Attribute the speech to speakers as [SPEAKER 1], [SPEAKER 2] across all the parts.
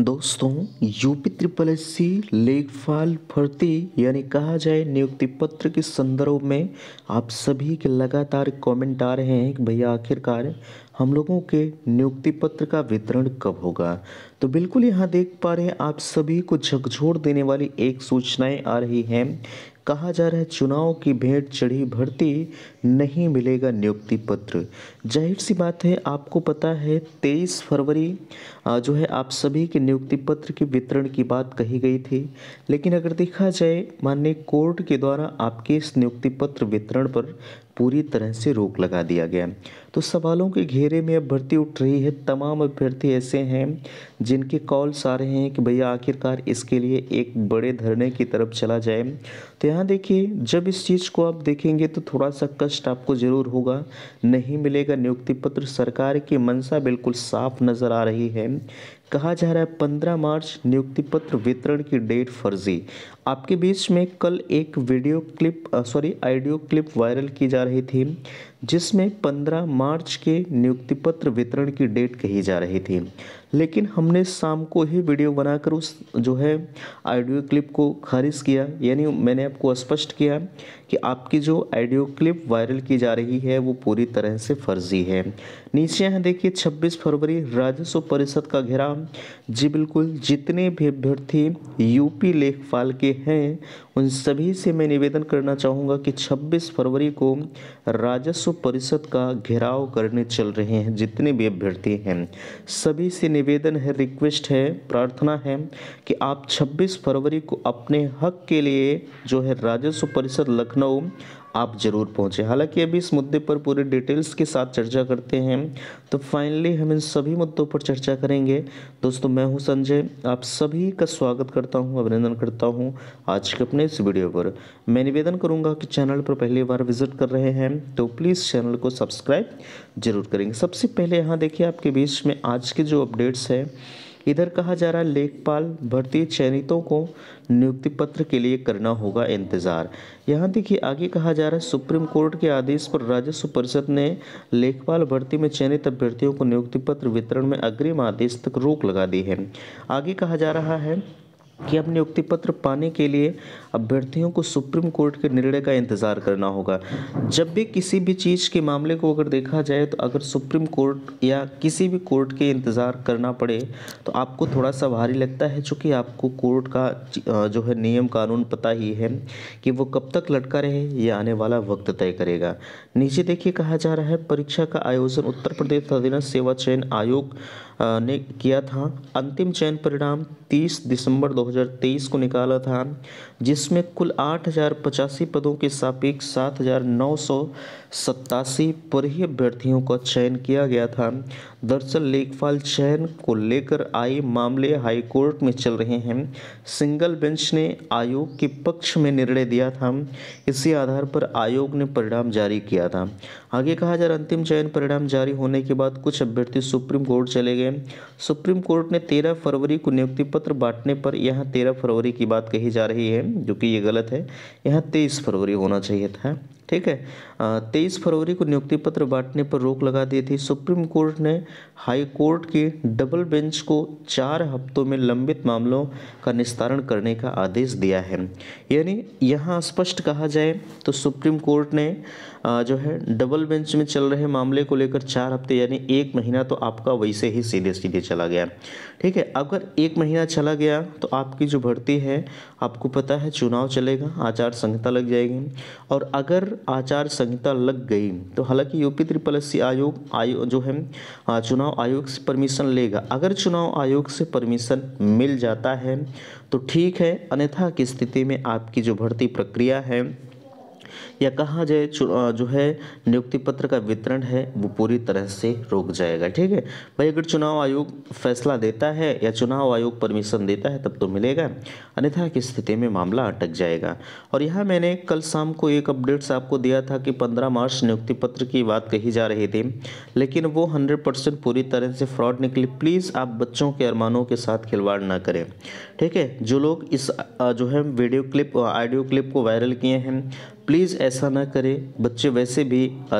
[SPEAKER 1] दोस्तों UP triple S C लेखपाल भर्ती यानी कहा जाए नियुक्ति पत्र के संदर्भ में आप सभी के लगातार कमेंट आ रहे हैं कि भैया आखिरकार हम लोगों के नियुक्ति पत्र का वितरण कब होगा तो बिल्कुल यहाँ देख पा रहे हैं आप सभी को झकझोर देने वाली एक सूचनाएं आ रही हैं कहा जा रहा है चुनाव की भेंट चढ़ी भर्ती नहीं मिलेगा नियुक्ति पत्र जाहिर सी बात है आपको पता है तेईस फरवरी जो है आप सभी के नियुक्ति पत्र के वितरण की बात कही गई थी लेकिन अगर देखा जाए माननीय कोर्ट के द्वारा आपके इस नियुक्ति पत्र वितरण पर पूरी तरह से रोक लगा दिया गया तो सवालों के घेरे में अब भर्ती उठ रही है तमाम अभ्यर्थी ऐसे हैं जिनके कॉल्स आ रहे हैं कि भैया आखिरकार इसके लिए एक बड़े धरने की तरफ चला जाए तो यहाँ देखिए जब इस चीज़ को आप देखेंगे तो थोड़ा सा कष्ट आपको ज़रूर होगा नहीं मिलेगा नियुक्ति पत्र सरकार की मंशा बिल्कुल साफ नज़र आ रही है कहा जा रहा है पंद्रह मार्च नियुक्ति पत्र वितरण की डेट फर्जी आपके बीच में कल एक video clip sorry audio clip viral की जा रही थी जिसमें 15 मार्च के नियुक्ति पत्र वितरण की डेट कही जा रही थी लेकिन हमने शाम को ही वीडियो बनाकर उस जो है आइडियो क्लिप को खारिज किया यानी मैंने आपको स्पष्ट किया कि आपकी जो आइडियो क्लिप वायरल की जा रही है वो पूरी तरह से फर्जी है नीचे यहाँ देखिए 26 फरवरी राजस्व परिषद का घेरा जी बिल्कुल जितने भी अभ्यर्थी यूपी लेखपाल के हैं उन सभी से मैं निवेदन करना चाहूँगा कि छब्बीस फरवरी को राजस्व परिषद का घेराव करने चल रहे हैं जितने भी अभ्यर्थी हैं सभी से निवेदन है रिक्वेस्ट है प्रार्थना है कि आप 26 फरवरी को अपने हक के लिए जो है राजस्व परिषद लखनऊ आप ज़रूर पहुँचें हालांकि अभी इस मुद्दे पर पूरे डिटेल्स के साथ चर्चा करते हैं तो फाइनली हम इन सभी मुद्दों पर चर्चा करेंगे दोस्तों मैं हूं संजय आप सभी का स्वागत करता हूं अभिनंदन करता हूं आज के अपने इस वीडियो पर मैं निवेदन करूंगा कि चैनल पर पहली बार विजिट कर रहे हैं तो प्लीज़ चैनल को सब्सक्राइब जरूर करेंगे सबसे पहले यहाँ देखिए आपके बीच में आज के जो अपडेट्स हैं इधर कहा जा रहा है लेखपाल भर्ती चयनितों को नियुक्ति पत्र के लिए करना होगा इंतज़ार यहाँ देखिए आगे कहा जा रहा है सुप्रीम कोर्ट के आदेश पर राजस्व परिषद ने लेखपाल भर्ती में चयनित अभ्यर्थियों को नियुक्ति पत्र वितरण में अग्रिम आदेश तक रोक लगा दी है आगे कहा जा रहा है कि अब नियुक्ति पत्र पाने के लिए अभ्यर्थियों को सुप्रीम कोर्ट के निर्णय का इंतज़ार करना होगा जब भी किसी भी चीज़ के मामले को अगर देखा जाए तो अगर सुप्रीम कोर्ट या किसी भी कोर्ट के इंतज़ार करना पड़े तो आपको थोड़ा सा भारी लगता है चूँकि आपको कोर्ट का जो है नियम कानून पता ही है कि वो कब तक लटका रहे ये आने वाला वक्त तय करेगा नीचे देखिए कहा जा रहा है परीक्षा का आयोजन उत्तर प्रदेश अधीन सेवा चयन आयोग ने किया था अंतिम चयन परिणाम 30 दिसंबर 2023 को निकाला था जिसमें कुल आठ हजार पचासी पदों के सापेक्ष सात हजार नौ सौ सत्तासी परिह अभ्यर्थियों का चयन किया गया था दरअसल लेखपाल चयन को लेकर आए मामले हाईकोर्ट में चल रहे हैं सिंगल बेंच ने आयोग के पक्ष में निर्णय दिया था इसी आधार पर आयोग ने परिणाम जारी किया था आगे कहा जा रहा अंतिम चयन परिणाम जारी होने के बाद कुछ अभ्यर्थी सुप्रीम कोर्ट चले गए सुप्रीम कोर्ट ने 13 फरवरी को नियुक्ति पत्र बांटने पर यहाँ 13 फरवरी की बात कही जा रही है जो कि ये गलत है यहाँ 23 फरवरी होना चाहिए था ठीक है तेईस फरवरी को नियुक्ति पत्र बांटने पर रोक लगा दी थी सुप्रीम कोर्ट ने हाई कोर्ट की डबल बेंच को चार हफ्तों में लंबित मामलों का निस्तारण करने का आदेश दिया है यानी यहाँ स्पष्ट कहा जाए तो सुप्रीम कोर्ट ने जो है डबल बेंच में चल रहे मामले को लेकर चार हफ्ते यानी एक महीना तो आपका वैसे ही सीधे सीधे चला गया ठीक है अगर एक महीना चला गया तो आपकी जो भर्ती है आपको पता है चुनाव चलेगा आचार संहिता लग जाएगी और अगर आचार संहिता लग गई तो हालांकि यूपी त्रिपल एस आयोग आयोग जो है चुनाव आयोग से परमिशन लेगा अगर चुनाव आयोग से परमिशन मिल जाता है तो ठीक है अन्यथा की स्थिति में आपकी जो भर्ती प्रक्रिया है या कहा जाए जो है नियुक्ति पत्र का वितरण है वो पूरी तरह से रोक जाएगा ठीक है भाई अगर चुनाव आयोग फैसला देता है या चुनाव आयोग परमिशन देता है तब तो मिलेगा अन्यथा की स्थिति में मामला अटक जाएगा और यहाँ मैंने कल शाम को एक अपडेट्स आपको दिया था कि पंद्रह मार्च नियुक्ति पत्र की बात कही जा रही थी लेकिन वो हंड्रेड परसेंट पूरी तरह से फ्रॉड निकली प्लीज़ आप बच्चों के अरमानों के साथ खिलवाड़ ना करें ठीक है जो लोग इस जो है वीडियो क्लिप ऑडियो क्लिप को वायरल किए हैं प्लीज़ ऐसा ना करें बच्चे वैसे भी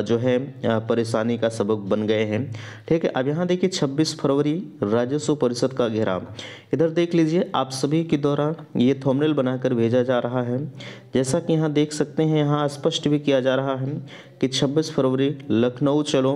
[SPEAKER 1] जो है परेशानी का सबक बन गए हैं ठीक है अब यहाँ देखिए 26 फरवरी राजस्व परिषद का घेराव इधर देख लीजिए आप सभी के द्वारा ये थॉमनेल बनाकर भेजा जा रहा है जैसा कि यहाँ देख सकते हैं यहाँ स्पष्ट भी किया जा रहा है कि 26 फरवरी लखनऊ चलो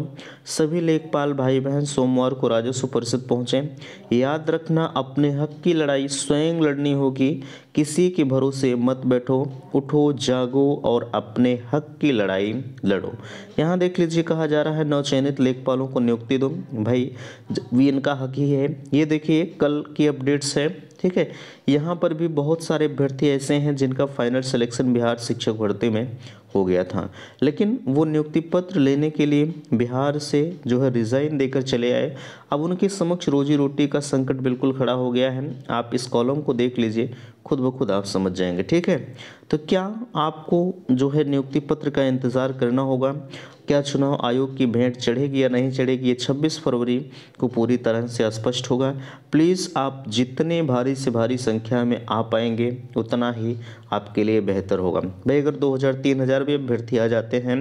[SPEAKER 1] सभी लेखपाल भाई बहन सोमवार को राजस्व परिषद पहुँचें याद रखना अपने हक की लड़ाई स्वयं लड़नी होगी किसी के भरोसे मत बैठो उठो जागो और अपने हक की लड़ाई लड़ो यहाँ देख लीजिए कहा जा रहा है नवचयनित लेखपालों को नियुक्ति दो भाई इनका हक ही है ये देखिए कल की अपडेट्स है ठीक है यहाँ पर भी बहुत सारे अभ्यर्थी ऐसे हैं जिनका फाइनल सिलेक्शन बिहार शिक्षक भर्ती में हो गया था लेकिन वो नियुक्ति पत्र लेने के लिए बिहार से जो है रिज़ाइन देकर चले आए अब उनके समक्ष रोजी रोटी का संकट बिल्कुल खड़ा हो गया है आप इस कॉलम को देख लीजिए खुद ब खुद आप समझ जाएंगे ठीक है तो क्या आपको जो है नियुक्ति पत्र का इंतज़ार करना होगा क्या चुनाव आयोग की भेंट चढ़ेगी या नहीं चढ़ेगी ये 26 फरवरी को पूरी तरह से स्पष्ट होगा प्लीज़ आप जितने भारी से भारी संख्या में आ पाएंगे उतना ही आपके लिए बेहतर होगा भाई अगर 2000 3000 भी अभ्यर्थी आ जाते हैं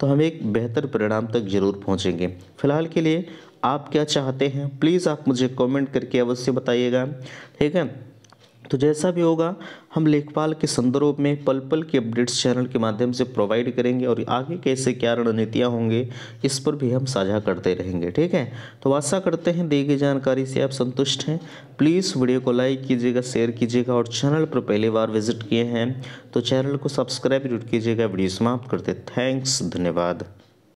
[SPEAKER 1] तो हम एक बेहतर परिणाम तक जरूर पहुँचेंगे फिलहाल के लिए आप क्या चाहते हैं प्लीज़ आप मुझे कमेंट करके अवश्य बताइएगा ठीक है तो जैसा भी होगा हम लेखपाल के संदर्भ में पल पल के अपडेट्स चैनल के माध्यम से प्रोवाइड करेंगे और आगे कैसे क्या रणनीतियाँ होंगे इस पर भी हम साझा करते रहेंगे ठीक है तो आशा करते हैं दी गई जानकारी से आप संतुष्ट हैं प्लीज़ वीडियो को लाइक कीजिएगा शेयर कीजिएगा और चैनल पर पहली बार विजिट किए हैं तो चैनल को सब्सक्राइब जरूर कीजिएगा वीडियो समाप्त करते थैंक्स धन्यवाद